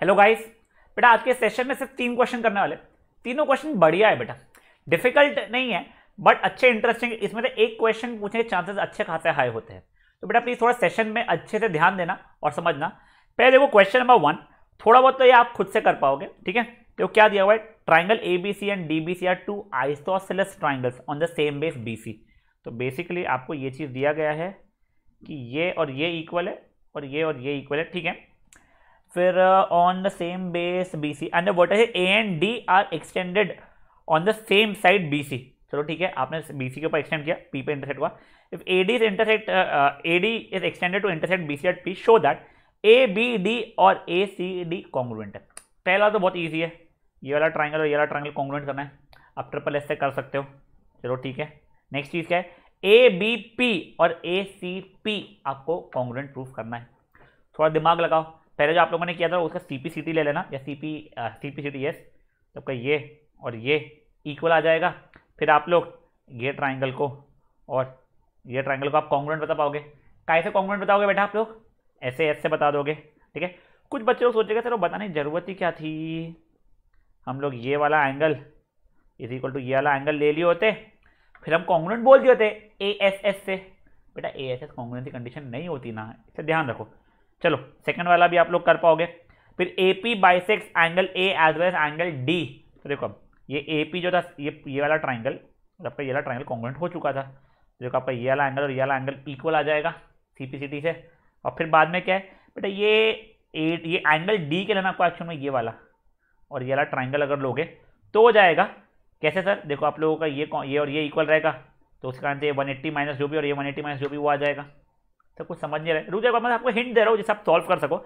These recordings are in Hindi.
हेलो गाइस बेटा आज के सेशन में सिर्फ तीन क्वेश्चन करने वाले तीनों क्वेश्चन बढ़िया है बेटा डिफिकल्ट नहीं है बट अच्छे इंटरेस्टिंग इसमें से एक क्वेश्चन पूछने के चांसेस अच्छे खासे हाई होते हैं तो बेटा प्लीज़ थोड़ा सेशन में अच्छे से ध्यान देना और समझना पहले देखो क्वेश्चन नंबर वन थोड़ा बहुत तो ये आप खुद से कर पाओगे ठीक है तो क्या दिया हुआ है triangle A B C and D B C are two isosceles triangles on the same base B C तो बेसिकली आपको ये चीज़ दिया गया है कि ये और ये इक्वल है और ये और ये इक्वल है ठीक है फिर on the same base B C and what A and D are extended on the same side B C चलो ठीक है आपने बी सी के ऊपर एक्सटेंड किया पी पे इंटरसेक्ट हुआ if A D is intersect A D is extended to intersect B C at P show that A B D और ए सी डी कॉन्ग्रुएंट है पहला तो बहुत ईजी है ये वाला ट्राइंगल और ये वाला ट्राइंगल कॉन्ग्रुएंट करना है आप ट्रिपल एस से कर सकते हो चलो ठीक है नेक्स्ट चीज़ क्या है ए बी पी और ए सी पी आपको कॉन्ग्रुएंट प्रूफ करना है थोड़ा दिमाग लगाओ पहले जो आप लोगों ने किया था उसका सी पी सी टी ले लेना या C P C P C T S तो आपका ये और ये इक्वल आ जाएगा फिर आप लोग ये ट्राइंगल को और ये ट्राइंगल को आप कॉन्ग्रेंट बता पाओगे कैसे कॉन्ग्रेंट बताओगे बेटा आप लोग ऐसे एस से बता दोगे ठीक है कुछ बच्चे लोग सोचेगा सर वो बताने की ज़रूरत ही क्या थी हम लोग ये वाला एंगल इज इक्वल टू ये वाला एंगल ले लिए होते फिर हम कॉन्ग्रेंट बोल दिए होते ए एस एस से बेटा ए एस एस कॉन्ग्रेंट की कंडीशन नहीं होती ना इसे ध्यान रखो चलो सेकंड वाला भी आप लोग कर पाओगे फिर A P bisects angle A as well as angle D तो देखो अब ये ए पी जो था ये ये वाला ट्राइंगल मतलब आपका ये वाला ट्राइंगल कॉन्ग्रेंट हो चुका था तो देखो आपका ये वाला एंगल और ये वाला एंगल इक्वल आ जाएगा सी पी सी टी से और फिर बाद में क्या है बेटा ये ए ये एंगल डी के लेना आपको एक्चुअल में ये वाला और ये वाला ट्राइंगल अगर लोगे तो हो जाएगा कैसे सर देखो आप लोगों का ये ये और ये इक्वल रहेगा तो उसके कारण से ये वन एट्टी माइनस जो भी और ये वन एट्टी माइनस जो भी वो आ जाएगा तो कुछ समझ नहीं रहा है रुक जाएगा मैं आपको हिंट दे रहा हूँ जिससे आप सॉल्व कर सको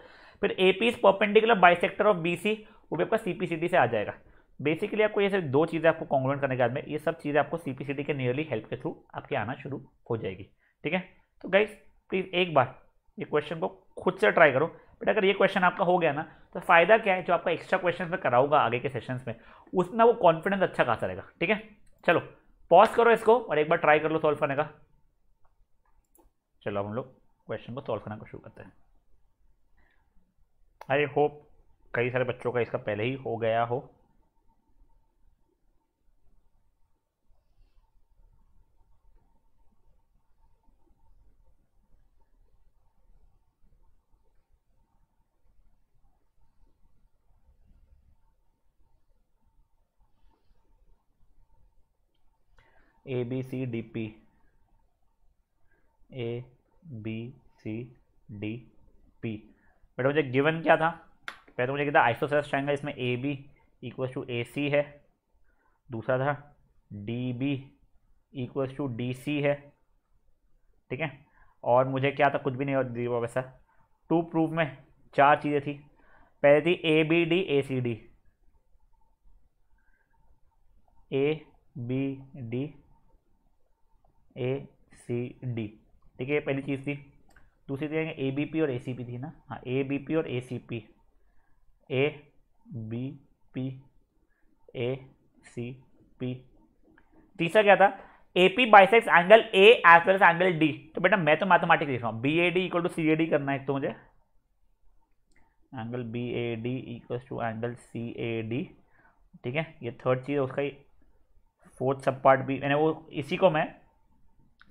फिर A P is perpendicular sector of B C वो भी आपका सी पी सी डी से आ जाएगा बेसिकली आपको ये सब दो चीज़ें आपको कॉन्ग्रेंट करने के बाद में ये सब चीज़ें आपको सी पी सी डी के नियरली हेल्प के थ्रू आपके आना शुरू हो जाएगी ठीक है तो गाइज प्लीज़ एक बार ये क्वेश्चन को खुद से ट्राई करो बट अगर ये क्वेश्चन आपका हो गया ना तो फ़ायदा क्या है जो आपका एक्स्ट्रा क्वेश्चन में कराऊंगा आगे के सेशंस में उसमें वो कॉन्फिडेंस अच्छा खासा रहेगा ठीक है चलो पॉज करो इसको और एक बार ट्राई कर लो सॉल्व करने का चलो हम लोग क्वेश्चन को सॉल्व करना शुरू करते हैं आई होप कई सारे बच्चों का इसका पहले ही हो गया हो A B C D P A B C D P but मुझे गिवन क्या था पहले तो मुझे क्या था आइसोसेल्स ट्राइंगल इसमें A B equal to A C है दूसरा था D B equal to D C है ठीक है और मुझे क्या था कुछ भी नहीं दी हुआ वैसा टू प्रूफ में चार चीज़ें थी पहले थी A B D A C D A B D A C D ठीक है पहली चीज़ थी दूसरी थी ए बी पी और ए सी पी थी ना हाँ ए बी पी और A C P A B P A C P तीसरा क्या था A P bisects angle A as well as angle D तो बेटा मैं तो मैथमेटिक्स लिख रहा हूँ B A D equal to C A D करना है तो मुझे angle B A D equal to angle C A D ठीक है ये थर्ड चीज़ है उसका ही फोर्थ सब पार्ट भी मैंने वो इसी को मैं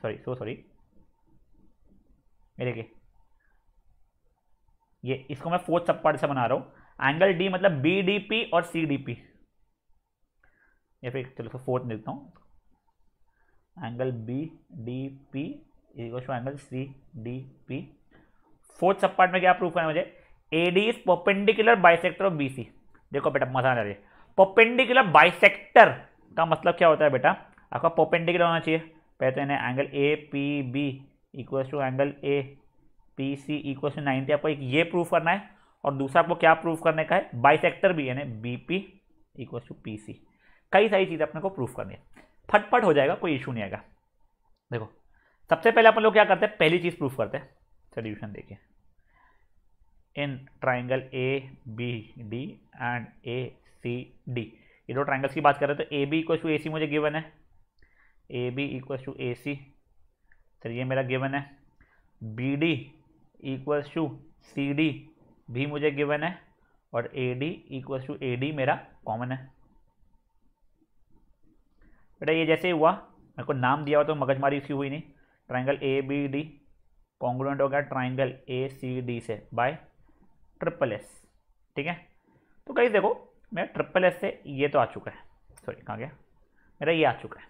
सॉरी सो सॉरी ये देखिए ये इसको मैं फोर्थ सब पार्ट से बना रहा हूँ एंगल डी मतलब बी डी पी और सी डी पी या फिर चलो फिर फोर्थ देखता हूँ angle B D P angle C D P fourth sub part में क्या प्रूफ है मुझे A D is perpendicular bisector of B C देखो बेटा मजा आ रही है पोपेंडिकुलर बाइसेक्टर का मतलब क्या होता है बेटा आपका पोपेंडिकुलर होना चाहिए पहले तो इन्हें angle A P B equals to angle A P C equal to ninety आपको एक ये प्रूफ करना है और दूसरा आपको क्या प्रूफ करने का है बाई सेक्टर भी यानी B P equal to P C कई सारी चीज़ें अपने को प्रूफ करनी है फटफट हो जाएगा कोई इशू नहीं आएगा देखो सबसे पहले अपन लोग क्या करते हैं पहली चीज़ प्रूफ करते हैं सोल्यूशन देखिए in triangle A B D and A C D ये दो ट्राइंगल्स की बात करें तो A B equal to A C मुझे गिवन है A B equal to A C तो ये मेरा गिवन है B D equals to C D भी मुझे गिवन है और A D equals to A D मेरा कॉमन है बेटा ये जैसे हुआ मेरे को नाम दिया हुआ तो मगजमारी इसकी हुई नहीं triangle A B D congruent हो गया ट्राइंगल ए सी डी से बाय ट्रिपल एस ठीक है तो कहीं देखो मेरा ट्रिपल एस से ये तो आ चुका है सॉरी कहाँ गया मेरा ये आ चुका है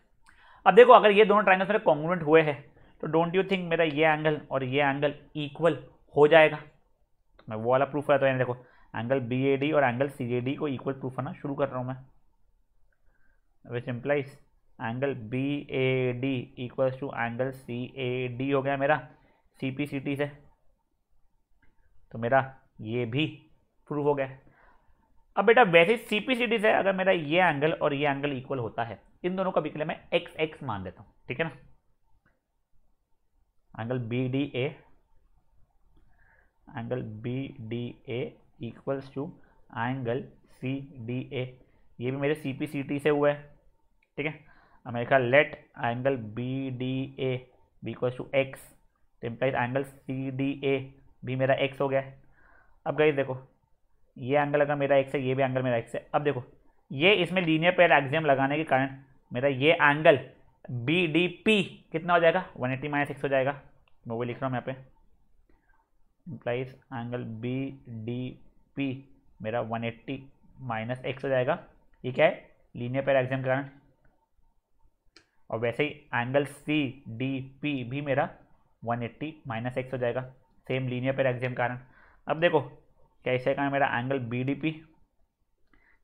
अब देखो अगर ये दोनों ट्राइंगल्स मेरे कॉन्ग्रोनेंट हुए हैं तो डोंट यू थिंक मेरा ये एंगल और ये एंगल इक्वल हो जाएगा तो मैं वो वाला प्रूफ तो हूँ देखो एंगल बी ए डी और एंगल सी ए डी को इक्वल प्रूफ करना शुरू कर रहा हूँ मैं which implies angle B A D equals to angle C A D हो गया मेरा सी पी सी टी से तो मेरा ये भी प्रूफ हो गया अब बेटा वैसे सी पी सी टी से अगर मेरा ये एंगल और ये एंगल इक्वल होता है इन दोनों का बिकले मैं एक्स एक्स मान देता हूँ ठीक है ना angle BDA angle BDA equals to angle CDA ये भी मेरे सी पी सी टी से हुआ है ठीक है अब मैंने कहा let angle B D A be equal to X टेम्पलाइज एंगल सी डी ए भी मेरा एक्स हो गया है अब गई देखो ये एंगल अगर मेरा एक्स है ये भी एंगल मेरा एक्स है अब देखो ये इसमें लीनियर पेयर एग्जाम लगाने के कारण मेरा ये एंगल बी डी पी कितना हो जाएगा 180 एटी माइनस एक्स हो जाएगा मैं वो लिख रहा हूँ यहाँ पे implies angle B D P मेरा 180 एट्टी माइनस एक्स हो जाएगा ये क्या है लीनियर पैर एग्जाम कारण और वैसे ही एंगल सी डी पी भी मेरा 180 एट्टी माइनस एक्स हो जाएगा सेम लीनियर पैर एग्जाम कारण अब देखो कैसे कारण मेरा angle B D P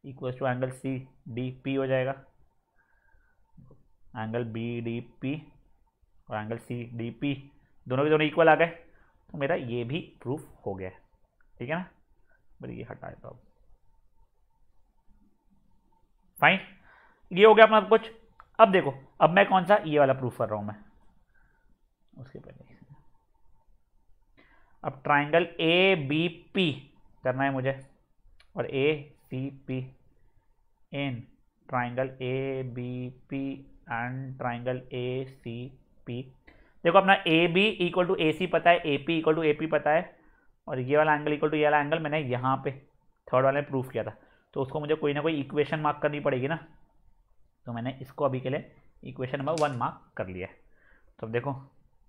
equal to angle C D P हो जाएगा एंगल बी डी पी और एंगल सी डी पी दोनों के दोनों इक्वल आ गए तो मेरा ये भी प्रूफ हो गया ठीक है ना बट ये हटा देता हूँ फाइन ये हो गया अपना कुछ अब देखो अब मैं कौन सा ये वाला प्रूफ कर रहा हूँ मैं उसके पहले अब ट्राइंगल ए बी पी करना है मुझे और A C P in triangle A B P and triangle A C P देखो अपना A B equal to A C पता है A P equal to A P पता है और ये वाला एंगल इक्वल टू ये वाला एंगल मैंने यहाँ पे थर्ड वाले में प्रूफ किया था तो उसको मुझे कोई ना कोई इक्वेशन मार्क करनी पड़ेगी ना तो मैंने इसको अभी के लिए इक्वेशन नंबर वन मार्क कर लिया है तो अब देखो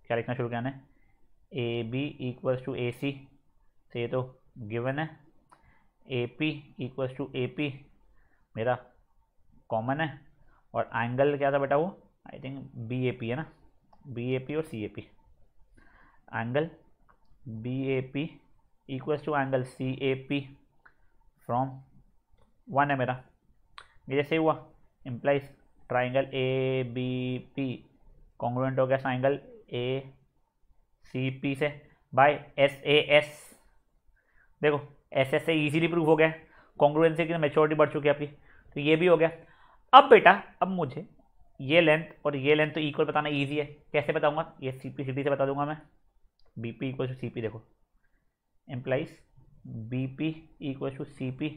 क्या लिखना शुरू किया मैंने A B equal to A C तो ये तो गिवन है A P equal to A P मेरा कॉमन है और एंगल क्या था बेटा वो I think B A P है ना बी ए पी और C A P angle B A P equals to angle C A P from one है मेरा ये जैसे हुआ implies triangle A B P congruent हो गया एंगल ए सी पी से बाय एस ए एस देखो एस एस से ईजिली प्रूव हो गया से की मेच्योरिटी तो बढ़ चुकी है आपकी तो ये भी हो गया अब बेटा अब मुझे ये लेंथ और ये लेंथ तो इक्वल बताना ईजी है कैसे बताऊंगा ये सी पी सी डी से बता दूंगा मैं B P equal to C P देखो implies B P equal to C P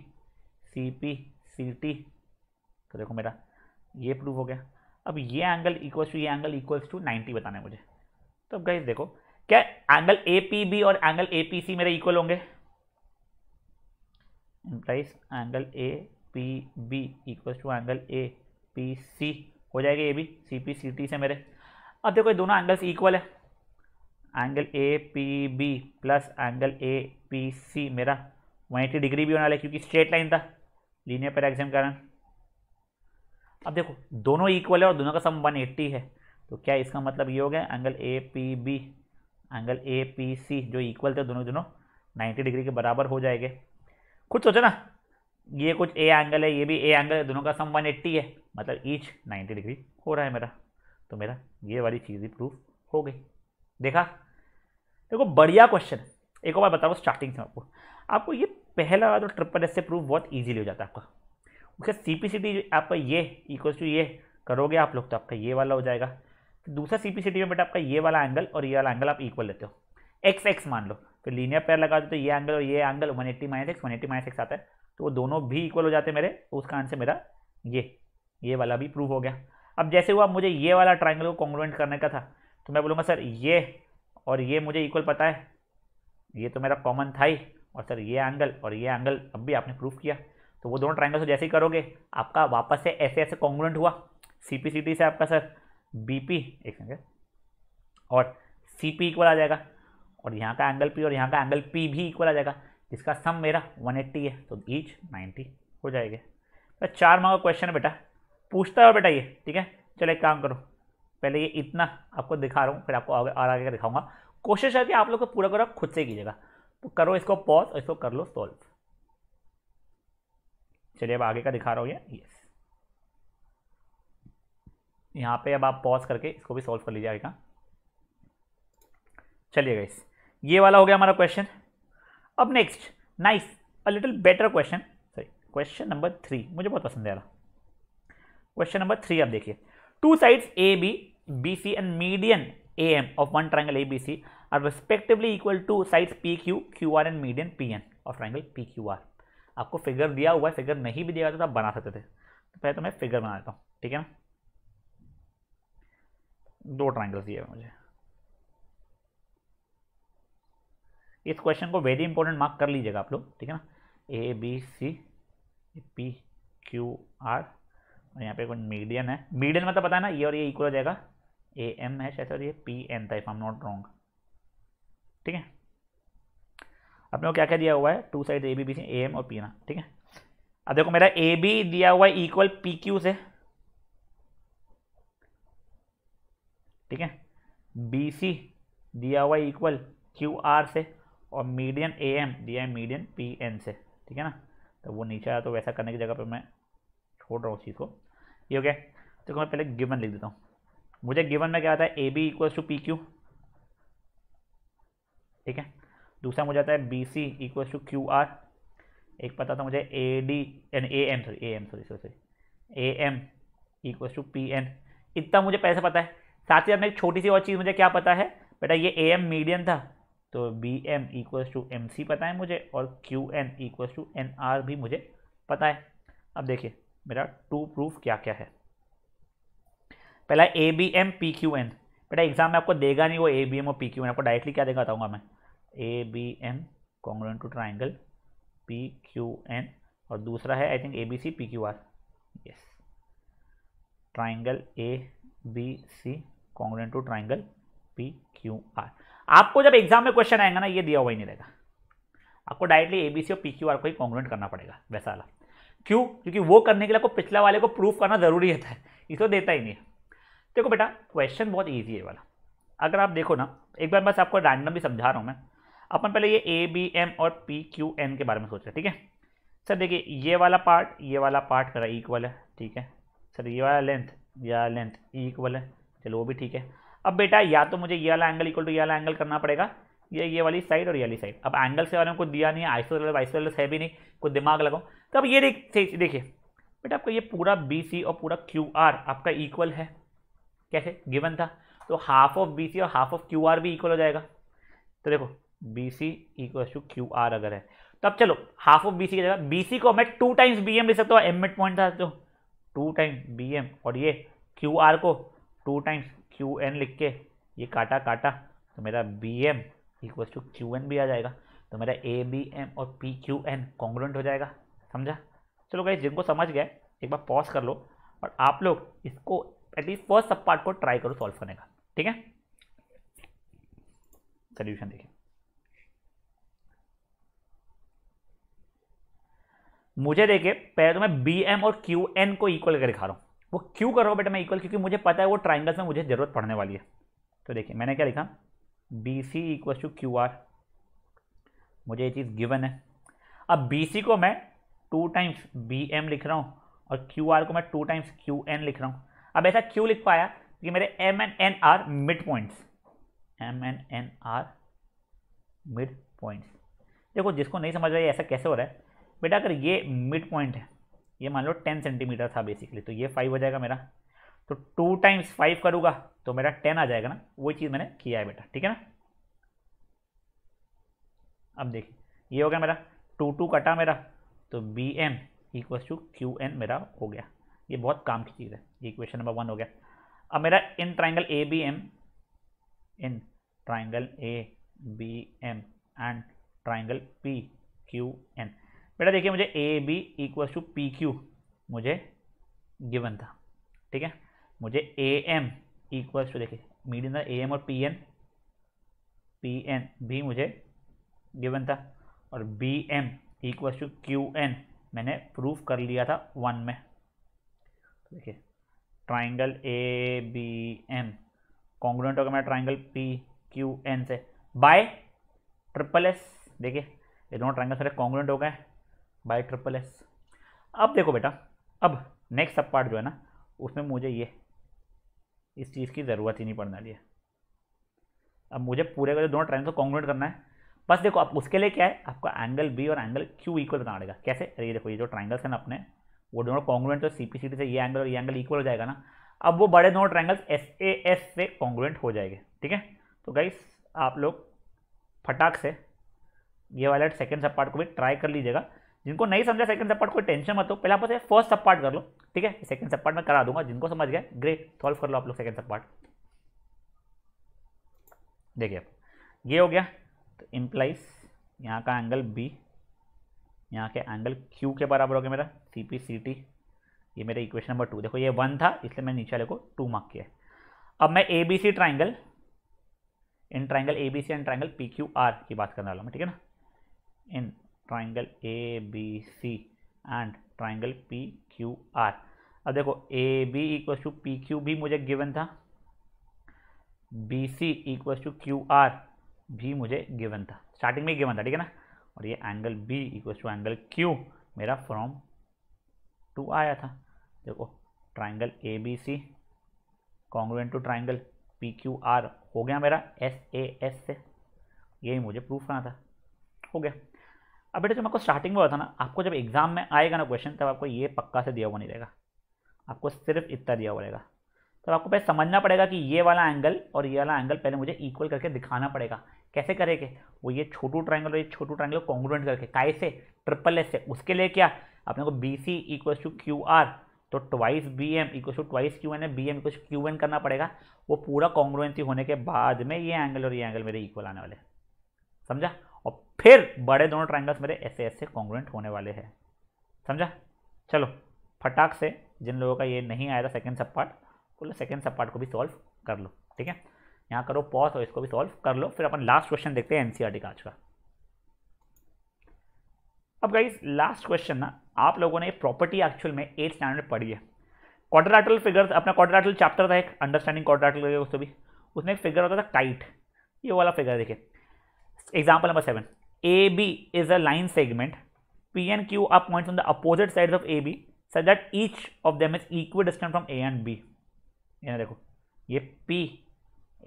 C P C T तो देखो मेरा ये प्रूव हो गया अब ये एंगल इक्वल टू ये एंगल इक्वल्स टू नाइन्टी बताना है मुझे तो अब गाइज देखो क्या एंगल ए पी बी और एंगल ए पी सी मेरे इक्वल होंगे implies angle A P B equal to angle A P सी हो जाएगा ये भी सी पी सी टी से मेरे अब देखो ये दोनों एंगल्स इक्वल है angle A P B plus angle A P C मेरा वन एटी डिग्री भी होने वाला है क्योंकि स्ट्रेट लाइन था लीनियर पर एग्जाम कारण अब देखो दोनों इक्वल है और दोनों का सम वन एट्टी है तो क्या इसका मतलब ये हो गया angle A P B angle A P C जो इक्वल थे दोनों दोनों नाइन्टी डिग्री के बराबर हो जाएंगे खुद सोचो ना ये कुछ ए एंगल है ये भी ए एंगल है दोनों का सम 180 है मतलब ईच 90 डिग्री हो रहा है मेरा तो मेरा ये वाली चीज़ ही प्रूफ हो गई देखा देखो बढ़िया क्वेश्चन एक और बार बताओ स्टार्टिंग से आपको आपको ये पहला वाला तो ट्रिपल एस से प्रूफ बहुत ईजिली हो जाता है आपका उसका सी पी सी टी आपका ये इक्वल टू ये करोगे आप लोग तो आपका ये वाला हो जाएगा तो दूसरा सी पी सी टी में बेटा आपका ये वाला एंगल और ये वाला एंगल आप इक्वल लेते हो एक्स एक्स मान लो फिर लीनियर पैर लगा दो तो ये एंगल और ये angle one eighty minus X one eighty minus X आता है तो वो दोनों भी इक्वल हो जाते मेरे तो उसका आंसर मेरा ये ये वाला भी प्रूव हो गया अब जैसे हुआ मुझे ये वाला ट्राइंगल को कॉन्ग्रुएंट करने का था तो मैं बोलूँगा सर ये और ये मुझे इक्वल पता है ये तो मेरा कॉमन था ही और सर ये एंगल और ये एंगल अब भी आपने प्रूफ किया तो वो दोनों ट्राइंगल्स जैसे ही करोगे आपका वापस से ऐसे ऐसे कॉन्ग्रुएंट हुआ सी पी सी टी से आपका सर बी पी एक और सी पी इक्वल आ जाएगा और यहाँ का एंगल पी और यहाँ का एंगल पी भी इक्वल आ जाएगा इसका सम मेरा 180 है तो ईच 90 हो जाएगा तो चार माँ का क्वेश्चन है बेटा पूछता है बेटा ये ठीक है चलो एक काम करो पहले ये इतना आपको दिखा रहा हूँ फिर आपको आगे और आगे दिखाऊंगा कोशिश है कि आप लोग को पूरा करो खुद से कीजिएगा तो करो इसको पॉज और इसको कर लो सॉल्व चलिए अब आगे का दिखा रहा हूँ ये यस यहाँ पे अब आप पॉज करके इसको भी सॉल्व कर लीजिएगा चलिए गाइस ये वाला हो गया हमारा क्वेश्चन अब next nice a little better question sorry question number three मुझे बहुत पसंद आ रहा क्वेश्चन नंबर थ्री आप देखिए two sides A B B C and median A M of one triangle A B C are respectively equal to sides P Q Q R and median P N of triangle P Q R आपको फिगर दिया हुआ है फिगर नहीं भी दिया जाता था तो आप बना सकते थे तो पहले तो मैं फिगर बना देता हूँ ठीक है ना दो ट्राइंगल्स दिए हुए मुझे इस क्वेश्चन को वेरी इंपॉर्टेंट मार्क कर लीजिएगा आप लोग ठीक है ना A B C P Q R और यहाँ पे कुछ मीडियन है मीडियन मतलब पता है ना ये और ये इक्वल हो जाएगा ए एम है शायद और ये पी एन था if I am not wrong ठीक है अपने को क्या क्या दिया हुआ है two side A B B C A M और पी ना ठीक है अब देखो मेरा ए बी दिया हुआ है इक्वल पी क्यू से ठीक है बी सी दिया हुआ है इक्वल क्यू आर से और मीडियन ए एम दिया है मीडियन पी एन से ठीक है ना तो वो नीचे आया तो वैसा करने की जगह पर मैं छोड़ रहा हूँ उस चीज़ को ये हो गया तो मैं पहले गिवन लिख देता हूँ मुझे गिवन में क्या आता है A B equals to P Q ठीक है दूसरा मुझे आता है B C equals to Q R एक पता था मुझे A D N A M sorry A M sorry sorry sorry A M equals to P N इतना मुझे पैसे पता है साथ ही साथ में एक छोटी सी और चीज़ मुझे क्या पता है बेटा ये ए एम मीडियम था तो B M equals to M C पता है मुझे और Q N equals to N R भी मुझे पता है अब देखिए मेरा टू प्रूफ क्या क्या है पहला A B M P Q N बेटा एग्जाम में आपको देगा नहीं वो ए बी एम और पी क्यू एन आपको डायरेक्टली क्या देगा बताऊँगा मैं A B M congruent to triangle P Q N और दूसरा है I think A B C P Q R yes triangle A B C congruent to triangle P Q R आपको जब एग्जाम में क्वेश्चन आएगा ना ये दिया हुआ ही नहीं रहेगा आपको डायरेक्टली एबीसी और पीक्यूआर को ही कॉन्ग्रेंट करना पड़ेगा वैसा वाला क्यों क्योंकि वो करने के लिए आपको पिछला वाले को प्रूफ करना जरूरी रहता है इसको देता ही नहीं देखो बेटा क्वेश्चन बहुत ईजी है वाला अगर आप देखो ना एक बार बस आपको रैंडम भी समझा रहा हूँ मैं अपन पहले ये ए बी एम और पी क्यू एन के बारे में सोच रहे ठीक है सर देखिए ये वाला पार्ट ये वाला पार्ट करा इक्वल है ठीक है सर ये वाला लेंथ या लेंथ इक्वल है चलो वो भी ठीक है अब बेटा या तो मुझे ये वाला एंगल इक्वल टू ये वाला एंगल करना पड़ेगा ये ये वाली साइड और ये वाली साइड अब एंगल से वाले को दिया नहीं है आइसो आइसोलेस है भी नहीं कुछ दिमाग लगाओ तो अब ये देख देखिए बेटा आपका ये पूरा बी सी और पूरा क्यू आर आपका इक्वल है कैसे गिवन था तो हाफ ऑफ बी सी और हाफ ऑफ क्यू आर भी इक्वल हो जाएगा तो देखो B C equal to Q R अगर है तो अब चलो हाफ ऑफ बी सी की जगह बी सी को मैं टू टाइम्स बी एम ले सकता हूँ एम मिड पॉइंट था तो टू टाइम्स बी एम और ये क्यू आर को टू टाइम्स क्यू एन लिख के ये काटा काटा तो मेरा B M equal to Q N भी आ जाएगा तो मेरा ए बी एम और पी क्यू एन कॉन्ग्रेंट हो जाएगा समझा चलो गाइज जिनको समझ गया एक बार पॉज कर लो और आप लोग इसको एटलीस्ट फर्स्ट सब पार्ट को ट्राई करो सॉल्व करने का ठीक है सोल्यूशन देखिए मुझे देखिए पहले तो मैं बी एम और क्यू एन को इक्वल करके दिखा रहा हूँ वो क्यों कर रहा हूँ बेटा मैं इक्वल क्योंकि मुझे पता है वो ट्राइंगल्स में मुझे ज़रूरत पड़ने वाली है तो देखिए मैंने क्या लिखा B C equal to Q R मुझे ये चीज़ गिवन है अब बी सी को मैं टू टाइम्स बी एम लिख रहा हूँ और क्यू आर को मैं टू टाइम्स क्यू एन लिख रहा हूँ अब ऐसा क्यों लिख पाया कि मेरे M N N R mid points M N N R mid points देखो जिसको नहीं समझ रहा है ऐसा कैसे हो रहा है बेटा अगर ये मिड पॉइंट है ये मान लो टेन सेंटीमीटर था बेसिकली तो ये फाइव हो जाएगा मेरा तो टू टाइम्स फाइव करूँगा तो मेरा टेन आ जाएगा ना वो चीज़ मैंने किया है बेटा ठीक है ना अब देखिए ये हो गया मेरा टू टू कटा मेरा तो B M equals to Q N मेरा हो गया ये बहुत काम की चीज़ है ये इक्वेशन नंबर वन हो गया अब मेरा in triangle A B M in triangle A B M and triangle P Q N बेटा देखिए मुझे A B equal to P Q मुझे गिवन था ठीक है मुझे ए एम इक्वल टू देखिए था ए एम और पी एन पी एन भी मुझे गिवन था और B M equal to Q N मैंने प्रूफ कर लिया था वन में तो देखिए triangle A B M congruent होगा मेरा ट्राइंगल पी क्यू एन से बाय ट्रिपल एस देखिए ये दोनों ट्राइंगल सारे कॉन्ग्रेंट हो गए बाई ट्रिपल एस अब देखो बेटा अब नेक्स्ट सब पार्ट जो है ना उसमें मुझे ये इस चीज़ की ज़रूरत ही नहीं पड़ने वाली है अब मुझे पूरे का जो दोनों ट्राइंगल को कॉन्ग्रेट करना है बस देखो आप उसके लिए क्या है आपका एंगल बी और एंगल क्यू इक्वल बना पड़ेगा कैसे अरे ये देखो ये जो ट्राइंगल्स हैं ना अपने वो दोनों कॉन्ग्रेंट तो सी पी सी टी से ये एंगल और ये एंगल इक्वल हो जाएगा ना अब वो बड़े दोनों ट्राइंगल्स एस ए एस से कॉन्ग्रेंट हो जाएंगे ठीक है तो गाइस आप लोग फटाक से ये वाला सेकेंड सब पार्ट को भी ट्राई कर लीजिएगा जिनको नहीं समझा सेकंड सपार्ट कोई टेंशन मत हो पहले आप उसे फर्स्ट सपार्ट कर लो ठीक है सेकंड सपार्ट में करा दूंगा जिनको समझ गए ग्रेट सॉल्व कर लो आप लोग सेकंड सपार्ट देखिए ये हो गया तो इम्प्लाइज यहाँ का एंगल बी यहाँ के एंगल क्यू के बराबर हो गया मेरा सी पी सी टी ये मेरा इक्वेशन नंबर टू देखो ये वन था इसलिए मैंने नीचे वाले को टू मार्क किया अब मैं A B C triangle in triangle A B C and triangle P Q R की बात करने वाला हूँ ठीक है ना in triangle A B C and triangle P Q R अब देखो A B equal to P Q भी मुझे गिवन था B C equal to Q R भी मुझे गिवन था स्टार्टिंग में गिवन था ठीक है ना और ये angle B equal to angle Q मेरा फ्रॉम टू आया था देखो triangle A B C congruent to triangle P Q R हो गया मेरा एस ए एस से यही मुझे प्रूफ करना था हो गया अब बेटा जो आपको स्टार्टिंग में हुआ था ना आपको जब एग्जाम में आएगा ना क्वेश्चन तब आपको ये पक्का से दिया हुआ नहीं रहेगा आपको सिर्फ इतना दिया हुआ रहेगा तब आपको पहले समझना पड़ेगा कि ये वाला एंगल और ये वाला एंगल पहले मुझे इक्वल करके दिखाना पड़ेगा कैसे करेंगे वो ये छोटू ट्राइंगल और ये छोटू ट्राइंगल कॉन्ग्रुएंट करके काय से ट्रिपल एस से उसके लिए क्या अपने को B C equal to Q R तो twice B M equal to twice Q N है B M equal Q N करना पड़ेगा वो पूरा कॉन्ग्रुएंसी होने के बाद में ये एंगल और ये एंगल मेरे इक्वल आने वाले समझा फिर बड़े दोनों ट्राइंगल्स मेरे ऐसे ऐसे कॉन्ग्रेंट होने वाले हैं समझा चलो फटाक से जिन लोगों का ये नहीं आया था सेकेंड सब पार्ट बोले सेकेंड सब पार्ट को भी सॉल्व कर लो ठीक है यहाँ करो पॉज और इसको भी सॉल्व कर लो फिर अपन लास्ट क्वेश्चन देखते हैं एन e का आज का अब गाइज लास्ट क्वेश्चन ना आप लोगों ने प्रॉपर्टी एक्चुअल में एट स्टैंडर्ड पढ़ी है क्वाड्राटल फिगर्स अपना क्वाड्राटल चैप्टर था एक अंडरस्टैंडिंग क्वाड्राटल उसको भी उसमें एक फिगर होता था काइट ये वाला फिगर देखिए example number seven A B is a line segment P and Q are point on the opposite side of A B so that each of them is equidistant from A and B यहाँ देखो ये पी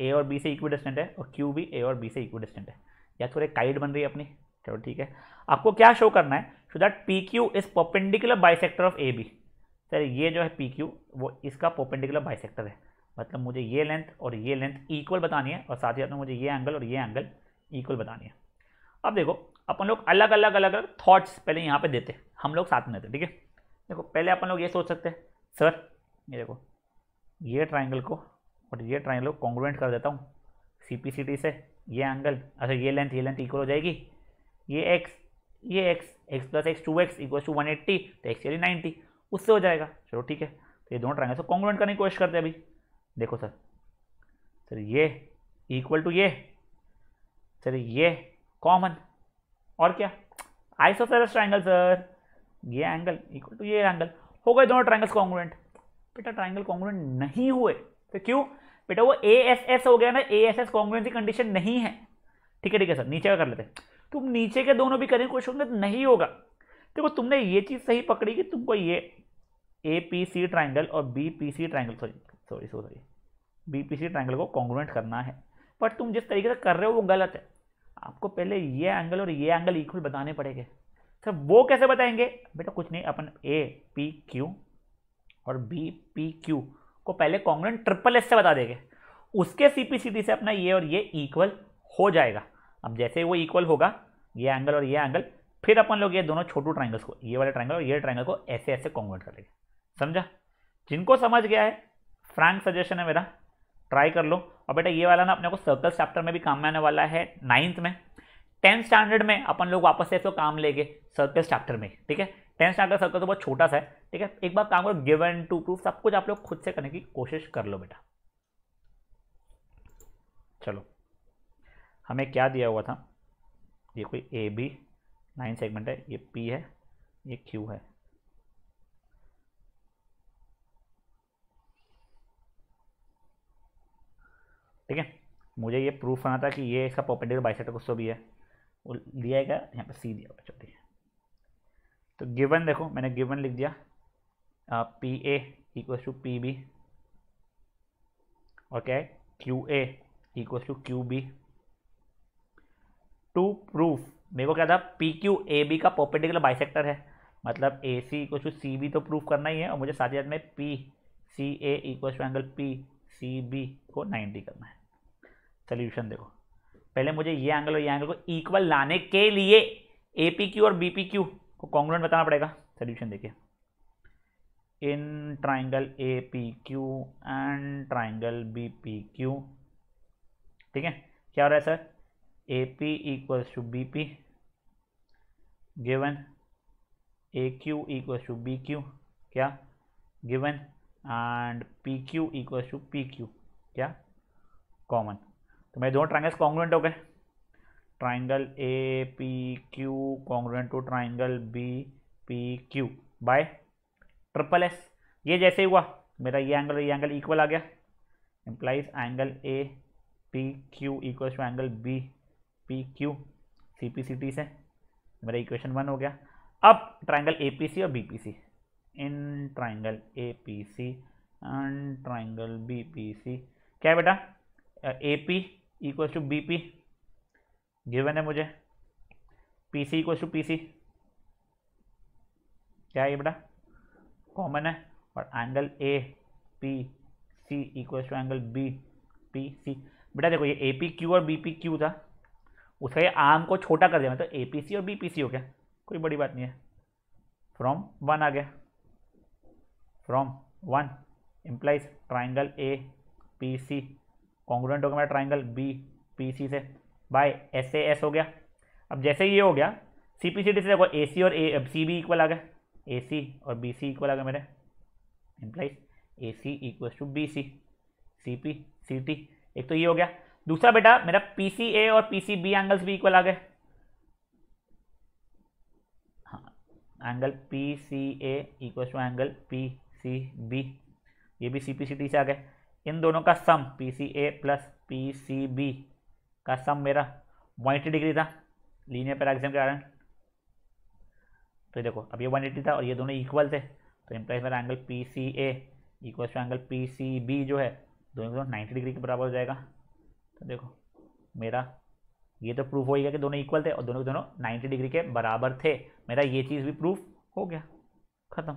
ए और बी से डिस्टेंट है और क्यू भी ए और बी से डिस्टेंट है या थोड़े तो काइड बन रही है अपनी चलो ठीक है आपको क्या शो करना है so that P Q is perpendicular bisector of A B sir ये जो है पी क्यू वो इसका पोपेंडिकुलर बाइसेक्टर है मतलब मुझे ये लेंथ और ये लेंथ इक्वल बतानी है और साथ ही साथ में मुझे ये एंगल और ये एंगल इक्वल बतानी है अब देखो अपन लोग अलग अलग अलग अलग थाट्स पहले यहाँ पे देते हम लोग साथ में देते ठीक है देखो पहले अपन लोग ये सोच सकते हैं सर ये देखो ये ट्राइंगल को और ये ट्राइंगल को कॉन्ग्रुएंट कर देता हूँ सी पी सी टी से ये एंगल अच्छा ये लेंथ ये लेंथ इक्वल हो जाएगी ये एक्स ये X X plus X two X equal to one eighty तो एक्स चली नाइन्टी उससे हो जाएगा चलो ठीक है तो ये दोनों ट्राइंगल से कॉन्ग्रुएंट करने की कोशिश करते हैं अभी देखो सर सर ये इक्वल टू ये सर ये कॉमन और क्या आइसोसेलस ट्राइंगल सर ये एंगल इक्वल टू ये एंगल हो गए दोनों ट्राइंगल्स कॉन्ग्रेंट बेटा ट्राइंगल कॉन्ग्रेंट नहीं हुए तो क्यों बेटा वो ए एस एस हो गया ना ए एस एस की कंडीशन नहीं है ठीक है ठीक है सर नीचे का कर लेते तुम तो नीचे के दोनों भी करें क्वेश्चन में तो नहीं होगा देखो तुमने ये चीज़ सही पकड़ी कि तुमको ये ए पी सी ट्राइंगल और B P C triangle sorry sorry sorry B P C triangle को कॉन्ग्रेंट करना है बट तुम जिस तरीके से कर रहे हो वो गलत है आपको पहले ये एंगल और ये एंगल इक्वल बताने पड़ेंगे सर वो कैसे बताएंगे बेटा कुछ नहीं अपन ए पी क्यू और बी पी क्यू को पहले कॉन्ग्रेंट ट्रिपल एस से बता देंगे उसके सी पी सी डी से अपना ये और ये इक्वल हो जाएगा अब जैसे वो इक्वल होगा ये एंगल और ये एंगल फिर अपन लोग ये दोनों छोटू ट्राइंगल्स को ये वाले ट्राइंगल और ये ट्राइंगल को ऐसे ऐसे कॉन्वर्ट कर समझा जिनको समझ गया है फ्रैंक सजेशन है मेरा ट्राई कर लो और बेटा ये वाला ना अपने को सर्कल चैप्टर में भी काम में आने वाला है नाइन्थ में टेंथ स्टैंडर्ड में अपन लोग वापस से इसको काम लेंगे सर्कल चैप्टर में ठीक है टेंथ स्टैंडर्ड सर्कल तो बहुत छोटा सा है ठीक है एक बार काम करो गिवन टू प्रूफ सब कुछ आप लोग खुद से करने की कोशिश कर लो बेटा चलो हमें क्या दिया हुआ था ये कोई ए बी नाइन सेगमेंट है ये पी है ये क्यू है ठीक है मुझे ये प्रूफ करना था कि ये इसका पॉपेटिव बाइसेक्टर कुछ भी है वो लिया गया यहाँ पर सी दिया हुआ चलती है तो गिवन देखो मैंने गिवन लिख दिया आ, P A equal to P B और क्या है Q A equal to Q B to proof मेरे को क्या था पी क्यू ए बी का पॉपेटिकुलर बाइसेक्टर है मतलब A C equal to C B तो प्रूफ करना ही है और मुझे साथ ही साथ में P C A to angle P C B को 90 करना है सोल्यूशन देखो पहले मुझे ये एंगल और ये एंगल को इक्वल लाने के लिए ए पी क्यू और बी पी क्यू को कॉन्ग्रेंट बताना पड़ेगा सोल्यूशन देखिए in triangle A P Q and triangle B P Q ठीक है क्या हो रहा है sir A P equals to B P given A Q equal to B Q क्या given and P Q equals to P Q क्या कॉमन तो मेरे दोनों ट्राइंगल्स कॉन्ग्रुएंट हो गए triangle A P Q congruent to triangle B P Q by triple S ये जैसे ही हुआ मेरा ये एंगल ये एंगल इक्वल आ गया implies angle A P Q equal to angle B P Q C P C T से मेरा इक्वेशन वन हो गया अब ट्राइंगल ए पी सी और B P C in triangle A P C and triangle B P C क्या है बेटा A P equal to B P given है मुझे P C equal to P C क्या है ये बेटा कॉमन है और angle A P C equal to angle B P C बेटा देखो ये ए पी क्यू और बी पी क्यू था उसका ये आर्म को छोटा कर दिया मतलब ए पी सी और बी पी सी हो गया कोई बड़ी बात नहीं है फ्रॉम वन आ गया from one implies triangle A P C congruent हो गया मेरा ट्राइंगल बी पी सी से बाय एस ए एस हो गया अब जैसे ये हो गया सी पी सी डी से देखो ए सी और ए सी बी इक्वल आ गया ए सी और बी सी इक्वल आ गया मेरे implies A C equal to B C C P C T एक तो ये हो गया दूसरा बेटा मेरा पी सी ए और पी सी बी एंगल्स भी इक्वल आ गए हाँ angle P C A equal to angle P C B ये भी सी पी सी टी से आ गए इन दोनों का sum P C A plus P C B का सम मेरा वन डिग्री था लीनियर पैराग्जाम के कारण तो देखो अब ये वन एटी था और ये दोनों इक्वल थे तो इम्प्लाइज मेरा angle P C A equal to angle P C B जो है दोनों दोनों नाइन्टी डिग्री के बराबर हो जाएगा तो देखो मेरा ये तो प्रूफ हो गया कि दोनों इक्वल थे और दोनों के दोनों नाइन्टी डिग्री के बराबर थे मेरा ये चीज़ भी प्रूफ हो गया ख़त्म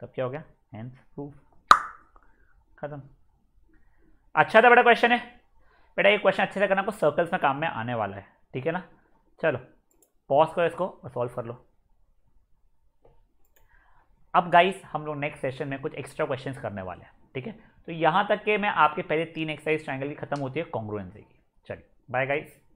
तब क्या हो गया हैंस प्रूफ ख़त्म अच्छा था बेटा क्वेश्चन है बेटा ये क्वेश्चन अच्छे से करना आपको सर्कल्स में काम में आने वाला है ठीक है ना चलो पॉज करो इसको और सॉल्व कर लो अब गाइस हम लोग नेक्स्ट सेशन में कुछ एक्स्ट्रा क्वेश्चंस करने वाले हैं ठीक है तो यहाँ तक के मैं आपके पहले तीन एक्सरसाइज ट्राइंगल की खत्म होती है कॉन्ग्रुएंसी की चलिए बाय गाइज